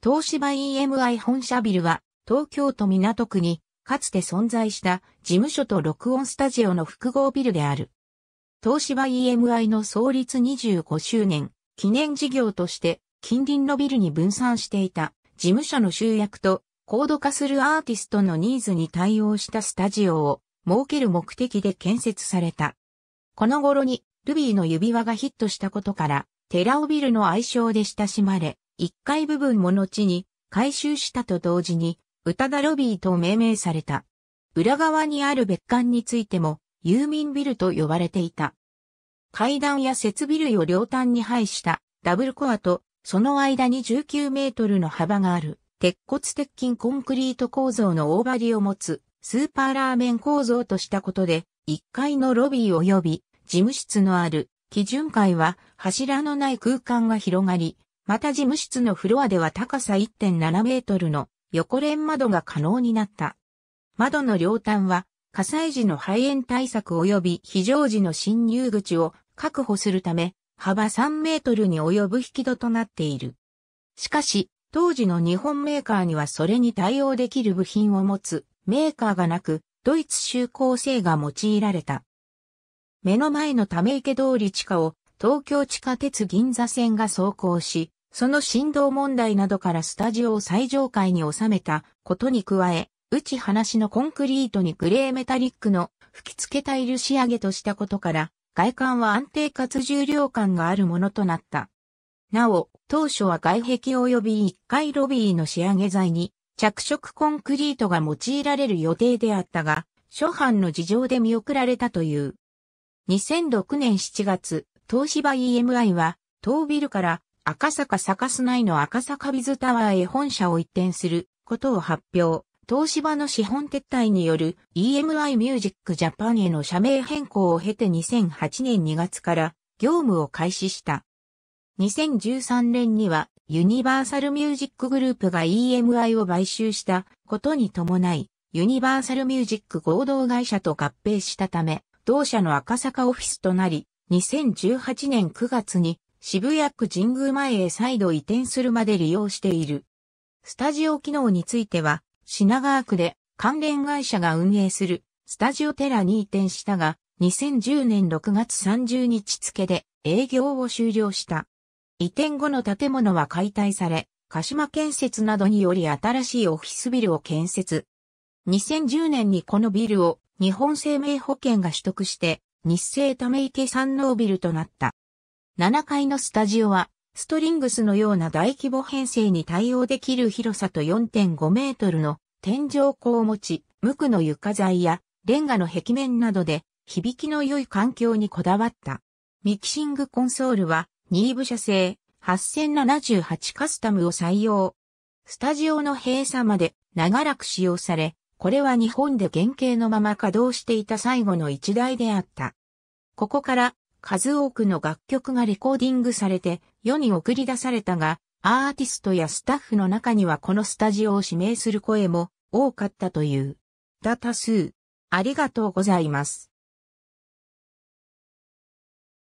東芝 EMI 本社ビルは、東京都港区に、かつて存在した事務所と録音スタジオの複合ビルである。東芝 EMI の創立25周年記念事業として近隣のビルに分散していた事務所の集約と高度化するアーティストのニーズに対応したスタジオを設ける目的で建設された。この頃にルビーの指輪がヒットしたことからテラオビルの愛称で親しまれ、1階部分も後に改修したと同時に、宇多田ロビーと命名された。裏側にある別館についても、ユーミンビルと呼ばれていた。階段や設備類を両端に配したダブルコアと、その間に19メートルの幅がある、鉄骨鉄筋コンクリート構造の大張りを持つ、スーパーラーメン構造としたことで、1階のロビー及び事務室のある基準階は柱のない空間が広がり、また事務室のフロアでは高さ1.7メートルの横連窓が可能になった。窓の両端は火災時の肺炎対策及び非常時の侵入口を確保するため、幅3メートルに及ぶ引き戸となっている。しかし、当時の日本メーカーにはそれに対応できる部品を持つメーカーがなく、ドイツ就航性が用いられた。目の前のため池通り地下を東京地下鉄銀座線が走行し、その振動問題などからスタジオを最上階に収めたことに加え、打ち放しのコンクリートにグレーメタリックの吹き付けタイル仕上げとしたことから、外観は安定かつ重量感があるものとなった。なお、当初は外壁及び1階ロビーの仕上げ材に着色コンクリートが用いられる予定であったが、初版の事情で見送られたという。2006年7月、東芝 EMI は、当ビルから赤坂サス内の赤坂ビズタワーへ本社を移転することを発表。東芝の資本撤退による EMI ミュージックジャパンへの社名変更を経て2008年2月から業務を開始した。2013年にはユニバーサルミュージックグループが EMI を買収したことに伴い、ユニバーサルミュージック合同会社と合併したため、同社の赤坂オフィスとなり、2018年9月に渋谷区神宮前へ再度移転するまで利用している。スタジオ機能については、品川区で関連会社が運営するスタジオテラに移転したが、2010年6月30日付で営業を終了した。移転後の建物は解体され、鹿島建設などにより新しいオフィスビルを建設。2010年にこのビルを日本生命保険が取得して、日清め池産農ビルとなった。7階のスタジオは、ストリングスのような大規模編成に対応できる広さと4.5メートルの天井高を持ち、無垢の床材やレンガの壁面などで響きの良い環境にこだわった。ミキシングコンソールは、ニーブ社製8078カスタムを採用。スタジオの閉鎖まで長らく使用され、これは日本で原型のまま稼働していた最後の一台であった。ここから数多くの楽曲がレコーディングされて世に送り出されたが、アーティストやスタッフの中にはこのスタジオを指名する声も多かったという。だ多数。ありがとうございます。